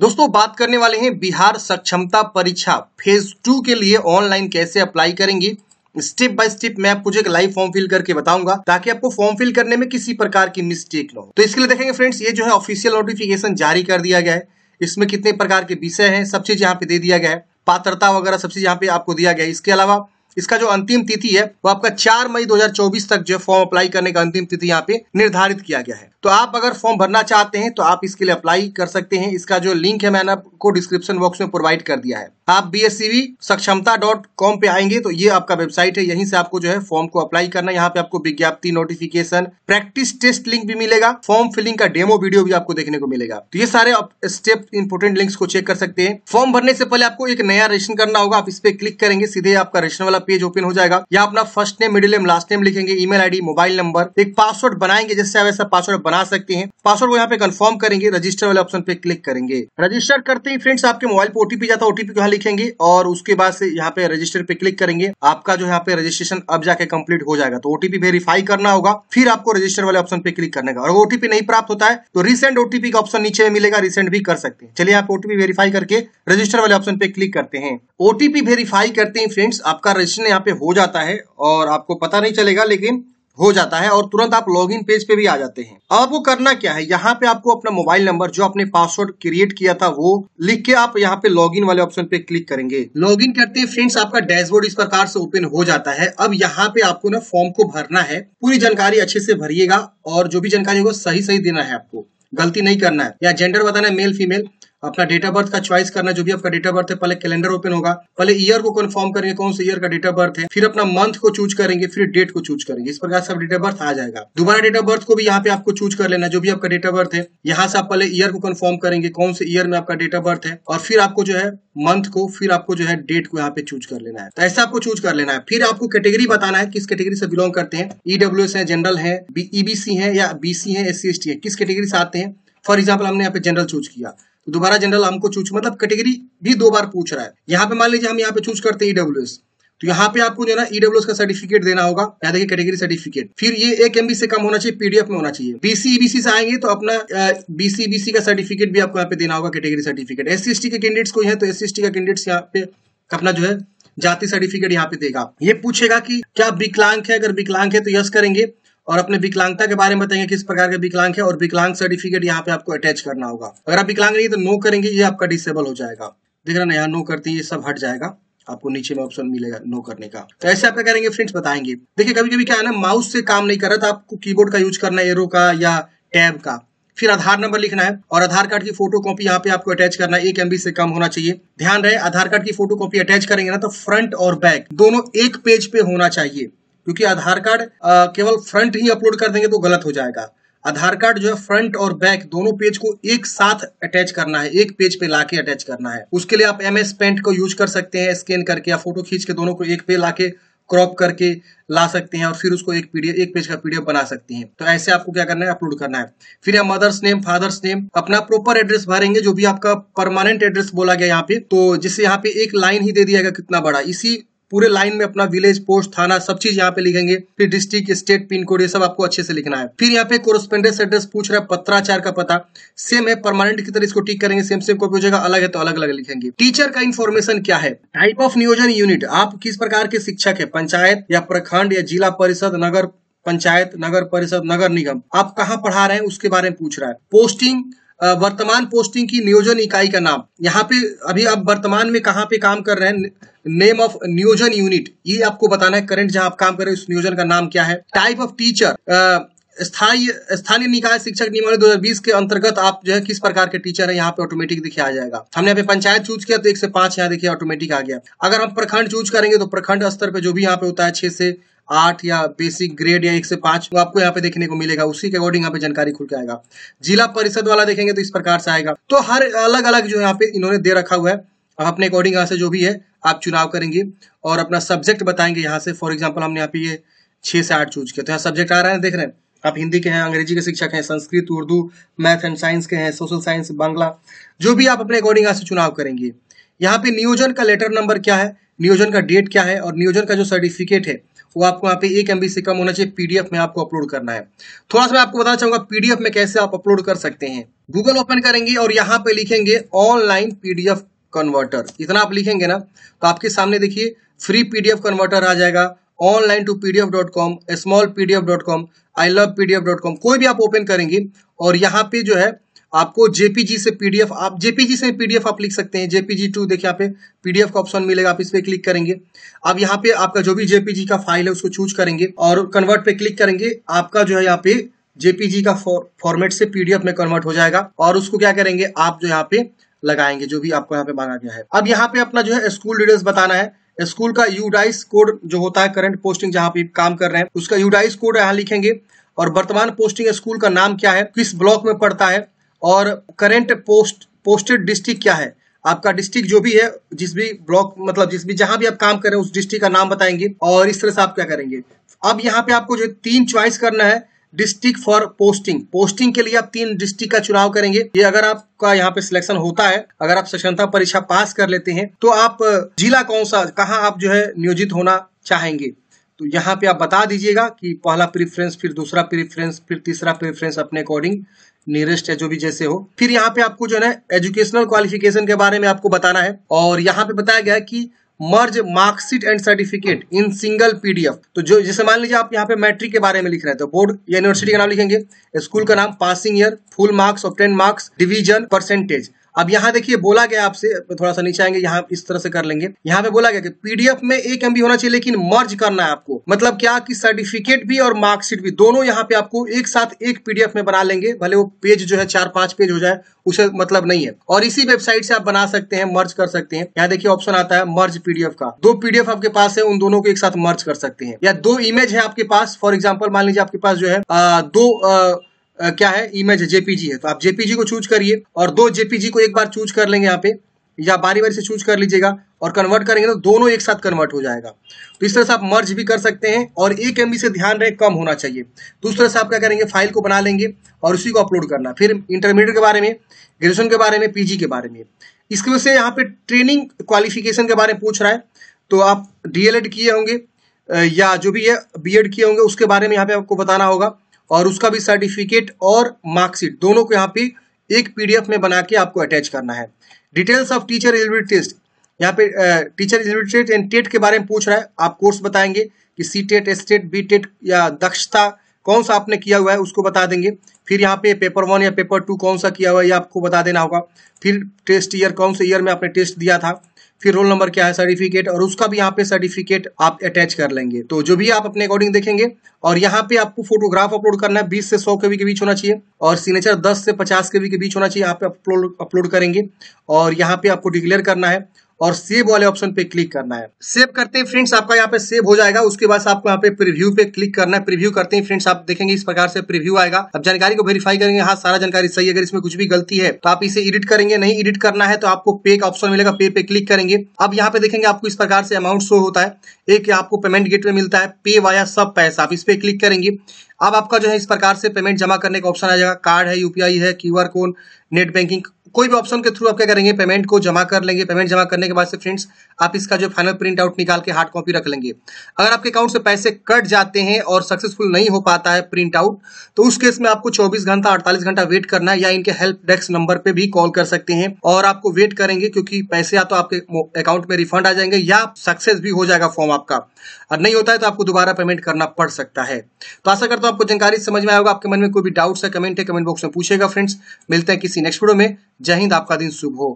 दोस्तों बात करने वाले हैं बिहार सक्षमता परीक्षा फेज टू के लिए ऑनलाइन कैसे अप्लाई करेंगे स्टेप बाय स्टेप मैं आपको एक लाइव फॉर्म फिल करके बताऊंगा ताकि आपको फॉर्म फिल करने में किसी प्रकार की मिस्टेक न हो तो इसके लिए देखेंगे फ्रेंड्स ये जो है ऑफिशियल नोटिफिकेशन जारी कर दिया गया है इसमें कितने प्रकार के विषय है सब चीज यहाँ पे दे दिया गया है पात्रता वगैरह सब चीज यहाँ पे आपको दिया गया है इसके अलावा इसका जो अंतिम तिथि है वो आपका 4 मई 2024 तक जो फॉर्म अप्लाई करने का अंतिम तिथि यहाँ पे निर्धारित किया गया है तो आप अगर फॉर्म भरना चाहते हैं तो आप इसके लिए अप्लाई कर सकते हैं इसका जो लिंक है मैंने आपको डिस्क्रिप्शन बॉक्स में प्रोवाइड कर दिया है आप B S Sakshamta dot com पे आएंगे तो ये आपका वेबसाइट है यहीं से आपको जो है फॉर्म को अप्लाई करना यहाँ पे आपको विज्ञप्ति नोटिफिकेशन प्रैक्टिस टेस्ट लिंक भी मिलेगा फॉर्म फिलिंग का डेमो वीडियो भी आपको देखने को मिलेगा तो ये सारे आप स्टेप इंपोर्टेंट लिंक्स को चेक कर सकते हैं फॉर्म भरने से पहले आपको एक नया रेशन करना होगा आप इस पे क्लिक करेंगे सीधे आपका रेशन वाला पेज ओपन हो जाएगा या अपना first name middle name last name लिखेंगे ईमेल आईडी मोबाइल नंबर एक पासवर्ड बनाएंगे जिससे आप ऐसा पासवर्ड बना सकते हैं पासवर्ड को यहाँ पे कंफर्म करेंगे रजिस्टर वाले ऑप्शन पे क्लिक करेंगे रजिस्टर करते ही फ्रेंड्स आपके मोबाइल पर ओटीपी जाता है ओटीपी को लिखेंगे और उसके बाद से यहाँ पे रजिस्टर पे क्लिक करेंगे आपका जो यहाँ पे रजिस्ट्रेशन अब जाके कंप्लीट हो जाएगा तो ओटीपी वेरीफाई करना होगा फिर आपको रजिस्टर वाले ऑप्शन पे क्लिक करने का और ओटीपी नहीं प्राप्त होता है तो रिसेंट ओटीपी का ऑप्शन नीचे में मिलेगा रिसेंट भी कर सकते हैं चलिए आप ओटीपी वेरीफाई करके रजिस्टर वाले ऑप्शन पे क्लिक करते हैं ओटीपी वेरीफाई करते हैं फ्रेंड्स आपका रजिस्टर यहाँ पे हो जाता है और आपको पता नहीं चलेगा लेकिन हो जाता है और तुरंत आप लॉग इन पेज पे भी आ जाते हैं अब आपको करना क्या है यहाँ पे आपको अपना मोबाइल नंबर जो आपने पासवर्ड क्रिएट किया था वो लिख के आप यहाँ पे लॉग इन वाले ऑप्शन पे क्लिक करेंगे लॉग इन करते हैं फ्रेंड्स आपका डैशबोर्ड इस प्रकार से ओपन हो जाता है अब यहाँ पे आपको ना फॉर्म को भरना है पूरी जानकारी अच्छे से भरिएगा और जो भी जानकारी होगा सही सही देना है आपको गलती नहीं करना है या जेंडर बताना है मेल फीमेल अपना डेट ऑफ बर्थ का चॉइस करना जो भी आपका डेट ऑफ बर्थ है पहले कैलेंडर ओपन होगा पहले ईयर को कंफर्म करेंगे कौन सा ईयर का डेट ऑफ बर्थ है फिर अपना मंथ को चूज करेंगे फिर डेट को चूज करेंगे इस प्रकार से डेट ऑफ बर्थ आ जाएगा दोबारा डेट ऑफ बर्थ को भी यहाँ पे आपको चूज कर लेना जो भी आपका डेट ऑफ बर्थ है यहाँ से आप पहले ईयर को कन्फर्म करेंगे कौन से ईयर में आपका डेट ऑफ बर्थ है और फिर आपको जो है मंथ को फिर आपको जो है डेट को यहाँ पे चूज कर लेना है तो ऐसा आपको चूज कर लेना है फिर आपको कैटेगरी बताना है किस कैटेगरी से बिलोंग करते हैं ईडब्ल्यू e है जनरल है ईबीसी e है या बीसी है एस सी है किस कैटेगरी से आते हैं फॉर एग्जाम्पल हमने यहाँ पे जनरल चूज किया दोबारा जनरल हमको चूज मतलब कैटेगरी भी दो बार पूछ रहा है यहाँ पे मान लीजिए हम यहाँ पे चूज करते हैं ईडब्ल्यू e तो यहाँ पे आपको जो है ना ईडब्ल्यू e का सर्टिफिकेट देना होगा यहाँ देखिए कैटेगरी सर्टिफिकेट फिर ये एक एमबी से कम होना चाहिए पीडीएफ में होना चाहिए बीसी बीसी e से आएंगे तो अपना बीसी बीसी का सर्टिफिकेट भी आपको यहाँ पे देना होगा कैटेगरी सर्टिफिकेट एस सी के कैंडिडेट्स को है तो एस सी का कैंडिडेट्स यहाँ पे अपना जो है जाति सर्टिफिकेट यहाँ पे देगा ये पूछेगा कि क्या विकलांग है अगर विकलांग है तो यस करेंगे और अपने विकलांगता के बारे में बताएंगे किस प्रकार के विकलांग है और विकलांग सर्टिफिकेट यहाँ पे आपको अटैच करना होगा अगर आप विकलांग नहीं तो नो करेंगे ये आपका डिसेबल हो जाएगा देख रहे ना यहाँ नो करती है सब हट जाएगा आपको नीचे में ऑप्शन मिलेगा नो करने का तो ऐसे आप क्या करेंगे फ्रेंड्स बताएंगे देखिए कभी कभी क्या है ना माउस से काम नहीं कर रहा था तो आपको कीबोर्ड का यूज करना है एरो का या टैब का फिर आधार नंबर लिखना है और आधार कार्ड की फोटो कॉपी यहाँ पे आपको अटैच करना है एक एमबी से कम होना चाहिए ध्यान रहे आधार कार्ड की फोटो कॉपी अटैच करेंगे ना तो फ्रंट और बैक दोनों एक पेज पे होना चाहिए क्योंकि आधार कार्ड केवल फ्रंट ही अपलोड कर देंगे तो गलत हो जाएगा आधार कार्ड जो है फ्रंट और बैक दोनों पेज को एक साथ अटैच करना है एक पेज पे लाके अटैच करना है उसके लिए आप एम एस पेंट को यूज कर सकते हैं स्कैन करके या फोटो खींच के दोनों को एक पे लाके क्रॉप करके ला सकते हैं और फिर उसको एक पीडीएफ एक पेज का पीडीएफ बना सकते हैं तो ऐसे आपको क्या करना है अपलोड करना है फिर यहाँ मदर्स नेम फादर्स नेम अपना प्रॉपर एड्रेस भरेंगे जो भी आपका परमानेंट एड्रेस बोला गया यहाँ पे तो जिससे यहाँ पे एक लाइन ही दे दिया गया कितना बड़ा इसी पूरे लाइन में अपना विलेज पोस्ट थाना सब चीज यहाँ पे लिखेंगे फिर डिस्ट्रिक्ट स्टेट पिन कोड ये सब आपको अच्छे से लिखना है फिर यहाँ पे कोरोस्पेंडेंस एड्रेस पूछ रहा है पत्राचार का पता सेम है परमानेंट की तरह इसको टिक करेंगे सेम सेम कॉपी हो जाएगा अलग है तो अलग अलग लिखेंगे टीचर का इन्फॉर्मेशन क्या है टाइप ऑफ नियोजन यूनिट आप किस प्रकार के शिक्षक है पंचायत या प्रखंड या जिला परिषद नगर पंचायत नगर परिषद नगर निगम आप कहाँ पढ़ा रहे हैं उसके बारे में पूछ रहा है पोस्टिंग वर्तमान पोस्टिंग की नियोजन इकाई का नाम यहाँ पे अभी आप वर्तमान में कहाँ पे काम कर रहे हैं नेम ऑफ नियोजन यूनिट ये आपको बताना है करंट जहाँ आप काम कर रहे हैं उस नियोजन का नाम क्या है टाइप ऑफ टीचर स्थायी स्थानीय निकाय शिक्षक हजार 2020 के अंतर्गत आप जो है किस प्रकार के टीचर है यहाँ पे ऑटोमेटिक देखिए आ जाएगा हमने यहाँ पे पंचायत चूज किया तो एक से पांच यहाँ देखिए ऑटोमेटिक आ गया अगर हम प्रखंड चूज करेंगे तो प्रखंड स्तर पे जो भी यहाँ पे होता है छह से आठ या बेसिक ग्रेड या एक से पांच वो आपको यहाँ पे देखने को मिलेगा उसी के अकॉर्डिंग यहाँ पे जानकारी खुल के आएगा जिला परिषद वाला देखेंगे तो इस प्रकार से आएगा तो हर अलग अलग जो यहाँ पे इन्होंने दे रखा हुआ है आप अपने अकॉर्डिंग यहाँ से जो भी है आप चुनाव करेंगे और अपना सब्जेक्ट बताएंगे यहाँ से फॉर एग्जाम्पल हमने यहाँ पे ये छह से आठ चूज किया तो यहाँ सब्जेक्ट आ रहा है देख रहे हैं आप हिंदी के हैं अंग्रेजी के शिक्षक हैं Sanskrit Urdu math and science के हैं सोशल साइंस बांग्ला जो भी आप अपने अकॉर्डिंग यहाँ से चुनाव करेंगे यहाँ पे नियोजन का लेटर नंबर क्या है नियोजन का डेट क्या है और नियोजन का जो सर्टिफिकेट है वो आपको यहाँ पे एक एम से कम होना चाहिए पीडीएफ में आपको अपलोड करना है थोड़ा सा मैं आपको बताना चाहूंगा पीडीएफ में कैसे आप अपलोड कर सकते हैं गूगल ओपन करेंगे और यहाँ पे लिखेंगे ऑनलाइन पीडीएफ कन्वर्टर इतना आप लिखेंगे ना तो आपके सामने देखिए फ्री पीडीएफ कन्वर्टर आ जाएगा online to PDF dot com small PDF dot com I love PDF dot com कोई भी आप ओपन करेंगे और यहाँ पे जो है आपको जेपीजी से पीडीएफ आप जेपीजी से पीडीएफ आप लिख सकते हैं जेपीजी टू देखिए यहाँ पे पीडीएफ का ऑप्शन मिलेगा आप इस पर क्लिक करेंगे अब यहाँ पे आपका जो भी जेपीजी का फाइल है उसको चूज करेंगे और कन्वर्ट पे क्लिक करेंगे आपका जो है यहाँ पे जेपीजी का फॉर्मेट से पीडीएफ में कन्वर्ट हो जाएगा और उसको क्या करेंगे आप जो यहाँ पे लगाएंगे जो भी आपको यहाँ पे मांगा गया है अब यहाँ पे अपना जो है स्कूल डिटेल्स बताना है स्कूल का यूडाइस कोड जो होता है करंट पोस्टिंग जहाँ पे काम कर रहे हैं उसका यूडाइस कोड यहाँ लिखेंगे और वर्तमान पोस्टिंग स्कूल का नाम क्या है किस ब्लॉक में पड़ता है और करेंट पोस्ट पोस्टेड डिस्ट्रिक्ट क्या है आपका डिस्ट्रिक्ट जो भी है जिस भी ब्लॉक मतलब जिस भी जहां भी आप काम कर रहे हैं उस डिस्ट्रिक्ट का नाम बताएंगे और इस तरह से आप क्या करेंगे अब यहाँ पे आपको जो तीन च्वाइस करना है डिस्ट्रिक्ट फॉर पोस्टिंग पोस्टिंग के लिए आप तीन डिस्ट्रिक्ट का चुनाव करेंगे ये अगर आपका यहाँ पे सिलेक्शन होता है अगर आप सक्षमता परीक्षा पास कर लेते हैं तो आप जिला कौन सा कहाँ आप जो है नियोजित होना चाहेंगे तो यहाँ पे आप बता दीजिएगा कि पहला प्रिफरेंस फिर दूसरा प्रिफरेंस फिर तीसरा प्रीफरेंस अपने अकॉर्डिंग नियरेस्ट है जो भी जैसे हो फिर यहाँ पे आपको जो है एजुकेशनल क्वालिफिकेशन के बारे में आपको बताना है और यहाँ पे बताया गया है कि merge marksheet and certificate in single PDF तो जो जैसे मान लीजिए आप यहाँ पे मैट्रिक के बारे में लिख रहे हैं तो बोर्ड यूनिवर्सिटी का नाम लिखेंगे स्कूल का नाम पासिंग ईयर फुल मार्क्स और टेन मार्क्स डिवीजन परसेंटेज अब यहाँ देखिए बोला गया आपसे थोड़ा सा नीचे आएंगे यहाँ इस तरह से कर लेंगे यहाँ पे बोला गया कि पीडीएफ में एक एमबी होना चाहिए लेकिन मर्ज करना है आपको मतलब क्या कि सर्टिफिकेट भी और मार्कशीट भी दोनों यहाँ पे आपको एक साथ एक पीडीएफ में बना लेंगे भले वो पेज जो है चार पांच पेज हो जाए उसे मतलब नहीं है और इसी वेबसाइट से आप बना सकते हैं मर्ज कर सकते हैं यहाँ देखिए ऑप्शन आता है मर्ज पीडीएफ का दो पीडीएफ आपके पास है उन दोनों को एक साथ मर्ज कर सकते हैं या दो इमेज है आपके पास फॉर एग्जाम्पल मान लीजिए आपके पास जो है दो क्या है इमेज है जेपीजी है तो आप जेपीजी को चूज करिए और दो जेपीजी को एक बार चूज कर लेंगे यहाँ पे या बारी बारी से चूज कर लीजिएगा और कन्वर्ट करेंगे तो दोनों एक साथ कन्वर्ट हो जाएगा तो इस तरह से आप मर्ज भी कर सकते हैं और एक एम से ध्यान रहे कम होना चाहिए तो उस तरह से आप क्या करेंगे फाइल को बना लेंगे और उसी को अपलोड करना फिर इंटरमीडिएट के बारे में ग्रेजुएशन के बारे में पीजी के बारे में इसकी वजह से यहाँ पे ट्रेनिंग क्वालिफिकेशन के बारे में पूछ रहा है तो आप डीएलएड किए होंगे या जो भी है बी किए होंगे उसके बारे में यहाँ पे आपको बताना होगा और उसका भी सर्टिफिकेट और मार्कशीट दोनों को यहाँ पे एक पीडीएफ में बना के आपको अटैच करना है details of teacher eligibility test यहाँ पे टीचर एलिजिबिलिटी एंड टेट के बारे में पूछ रहा है आप कोर्स बताएंगे कि C TET S TET B TET या दक्षता कौन सा आपने किया हुआ है उसको बता देंगे फिर यहाँ पे पेपर वन या पेपर टू कौन सा किया हुआ है ये आपको बता देना होगा फिर टेस्ट ईयर कौन से ईयर में आपने टेस्ट दिया था फिर रोल नंबर क्या है सर्टिफिकेट और उसका भी यहाँ पे सर्टिफिकेट आप अटैच कर लेंगे तो जो भी आप अपने अकॉर्डिंग देखेंगे और यहाँ पे आपको फोटोग्राफ अपलोड करना है बीस से सौ के के बीच होना चाहिए और सिग्नेचर दस से पचास के के बीच होना चाहिए यहाँ पे अपलोड अपलोड करेंगे और यहाँ पे आपको डिक्लेयर करना है और सेव वाले ऑप्शन पे क्लिक करना है सेव करते हैं फ्रेंड्स आपका यहाँ पे सेव हो जाएगा उसके बाद आपको यहाँ पे प्रीव्यू पे क्लिक करना है प्रीव्यू करते हैं फ्रेंड्स आप देखेंगे इस प्रकार से प्रीव्यू आएगा अब जानकारी को वेरीफाई करेंगे हाँ सारा जानकारी सही है अगर इसमें कुछ भी गलती है तो आप इसे एडिट करेंगे नहीं एडिट करना है तो आपको पे का ऑप्शन मिलेगा पे पे क्लिक करेंगे अब यहाँ पे देखेंगे आपको इस प्रकार से अमाउंट शो होता है एक आपको पेमेंट गेट में मिलता है पे वाया सब पैसा आप इस पे क्लिक करेंगे अब आपका जो है इस प्रकार से पेमेंट जमा करने का ऑप्शन आ जाएगा कार्ड है यूपीआई है क्यूआर कोड नेट बैंकिंग कोई भी ऑप्शन के थ्रू आप क्या करेंगे पेमेंट को जमा कर लेंगे पेमेंट जमा करने के बाद से फ्रेंड्स आप इसका जो फाइनल प्रिंट आउट निकाल के हार्ड कॉपी रख लेंगे अगर आपके अकाउंट से पैसे कट जाते हैं और सक्सेसफुल नहीं हो पाता है प्रिंट आउट तो उस केस में आपको 24 घंटा 48 घंटा वेट करना है या इनके हेल्प डेस्क नंबर पर भी कॉल कर सकते हैं और आपको वेट करेंगे क्योंकि पैसे या तो आपके अकाउंट में रिफंड आ जाएंगे या सक्सेस भी हो जाएगा फॉर्म आपका और नहीं होता है तो आपको दोबारा पेमेंट करना पड़ सकता है तो आशा करता हूँ आपको जानकारी समझ में आएगा आपके मन में कोई भी डाउट है कमेंट है कमेंट बॉक्स में पूछेगा फ्रेंड्स मिलते हैं किसी नेक्स्ट वीडियो में जय हिंद आपका दिन शुभ हो